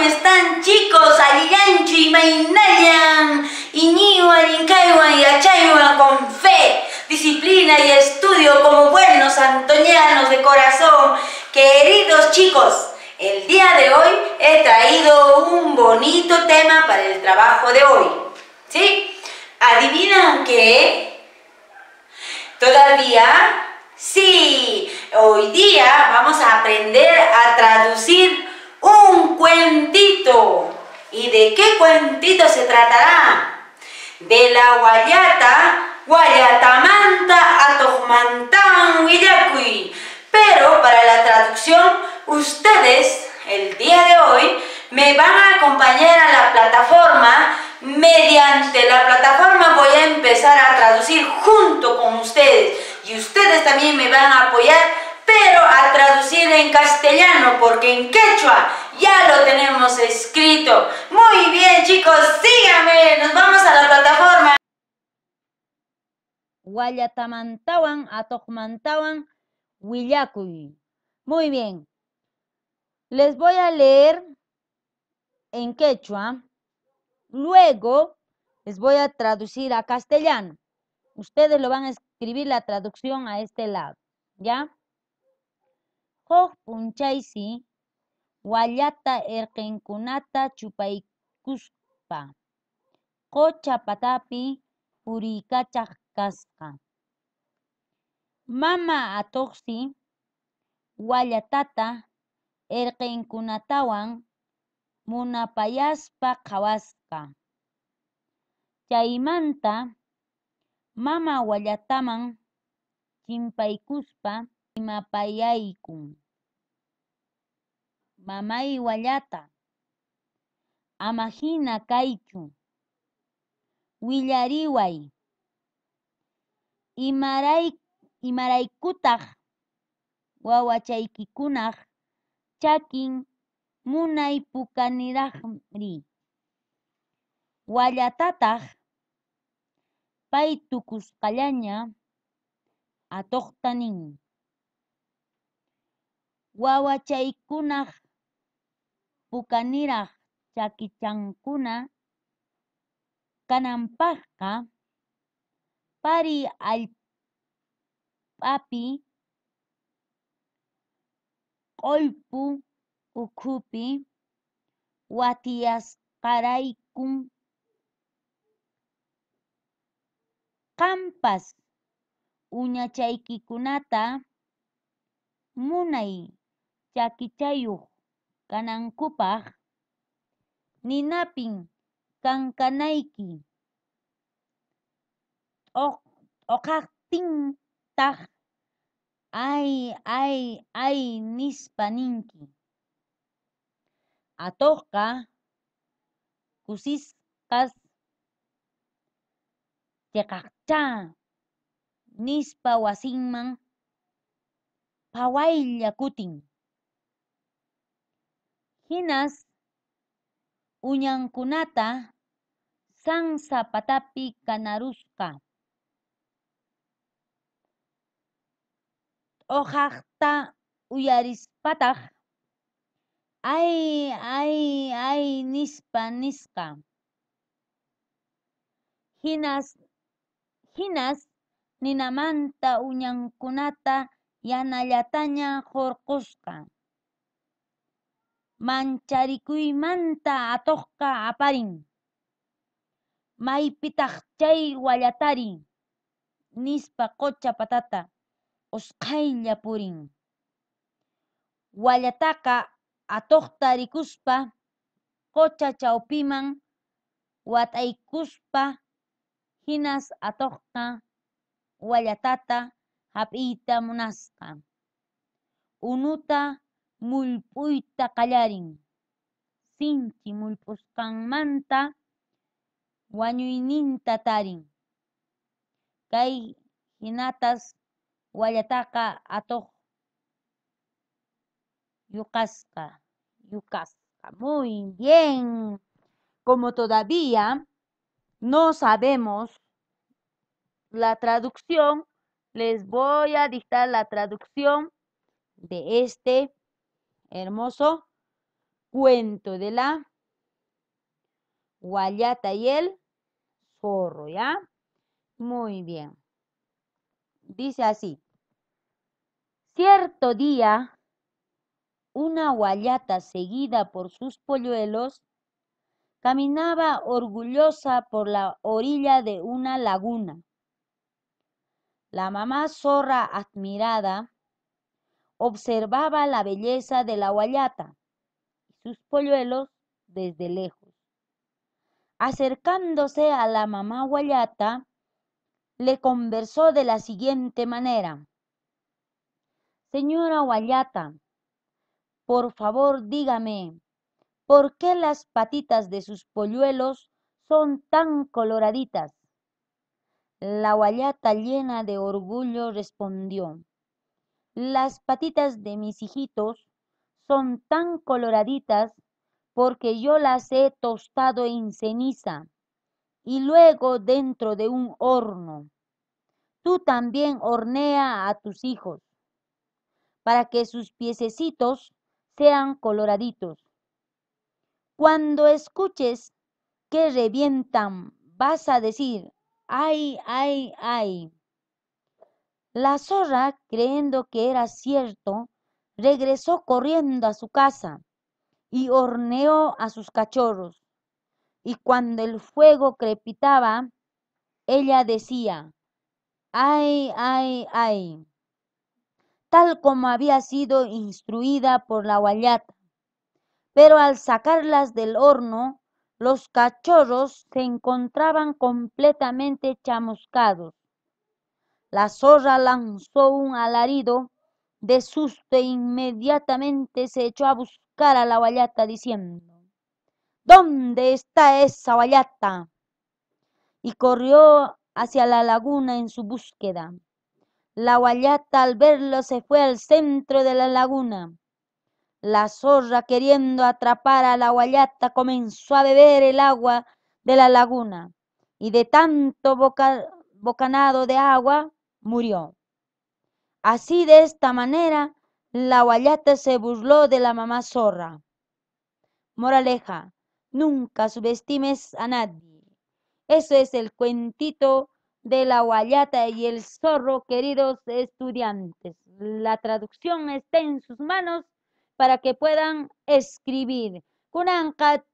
están chicos? Ariganchi y Mainayan, Iñiwa, Incaiwa y Achaiwa con fe, disciplina y estudio como buenos antoñanos de corazón. Queridos chicos, el día de hoy he traído un bonito tema para el trabajo de hoy. ¿Sí? ¿Adivinan qué? Todavía Sí, hoy día vamos a aprender a traducir un cuentito. ¿Y de qué cuentito se tratará? De la guayata, guayatamanta, atojmantán, guillacui. Pero para la traducción, ustedes, el día de hoy, me van a acompañar a la plataforma. Mediante la plataforma voy a empezar a traducir junto con ustedes. Y ustedes también me van a apoyar en castellano porque en quechua ya lo tenemos escrito. Muy bien chicos, síganme, nos vamos a la plataforma. Guayatamantawan, Muy bien. Les voy a leer en quechua. Luego les voy a traducir a castellano. Ustedes lo van a escribir la traducción a este lado. ¿Ya? Punchaisi, p'unchaysi wallata Erkenkunata chupaykuspa qucha patapi puriykachaq Mama atoxi, wayatata erkenkunatawan munapayaspa kawaska. Chaymanta mama wayataman chimpaykuspa imapayaykun mamay wallata ama hina kaychu, willariway imaray imaraykutaq wawachaykikunaq chakin munay pukaniraqri wallatataq pay tukusqallaña atoqta nin wawa Wawachaykunaq caki chakichankuna kanampahka pari kolpu ukupi watiyas karaikum kampas unya qampas kunata munay chakichayuq kanankupaq ninapim kankanayki t'uqaqtintaj ay ay ay nispa ninki. Atuqqa kusisqas chhiqaqchá nispa wasinman phawaylla Hinas kunata sang sapatapi kanaruska Ohakta uyaris patah ay ay ay nispa niska Hinas hinas ninamanta kunata yanallataña hurqusqa. Manta atokka aparin. Maypitaq chay Nispa Kocha patata usqhaylla purin. Wallataqa kocha rikuspa kocha Watay wataikuspa, hinas atokka, Walatata. Hapita munaska, Unuta Mulpuyta Callarin. sinchi manta wanyuinin tarin. Kay hinatas wayataka ato yukaska, yukaska Muy bien. Como todavía no sabemos la traducción, les voy a dictar la traducción de este hermoso cuento de la guayata y el zorro, ¿ya? Muy bien. Dice así. Cierto día, una guayata seguida por sus polluelos caminaba orgullosa por la orilla de una laguna. La mamá zorra admirada observaba la belleza de la guayata y sus polluelos desde lejos. Acercándose a la mamá guayata, le conversó de la siguiente manera. Señora guayata, por favor dígame, ¿por qué las patitas de sus polluelos son tan coloraditas? La guayata llena de orgullo respondió, las patitas de mis hijitos son tan coloraditas porque yo las he tostado en ceniza y luego dentro de un horno. Tú también hornea a tus hijos para que sus piececitos sean coloraditos. Cuando escuches que revientan, vas a decir, ay, ay, ay. La zorra, creyendo que era cierto, regresó corriendo a su casa y horneó a sus cachorros. Y cuando el fuego crepitaba, ella decía, ay, ay, ay, tal como había sido instruida por la guayata. Pero al sacarlas del horno, los cachorros se encontraban completamente chamuscados. La zorra lanzó un alarido de susto e inmediatamente se echó a buscar a la guayata diciendo, ¿Dónde está esa guayata? Y corrió hacia la laguna en su búsqueda. La guayata al verlo se fue al centro de la laguna. La zorra queriendo atrapar a la guayata comenzó a beber el agua de la laguna y de tanto bocanado de agua murió. Así de esta manera, la guayata se burló de la mamá zorra. Moraleja, nunca subestimes a nadie. Eso es el cuentito de la guayata y el zorro, queridos estudiantes. La traducción está en sus manos para que puedan escribir. Kunanka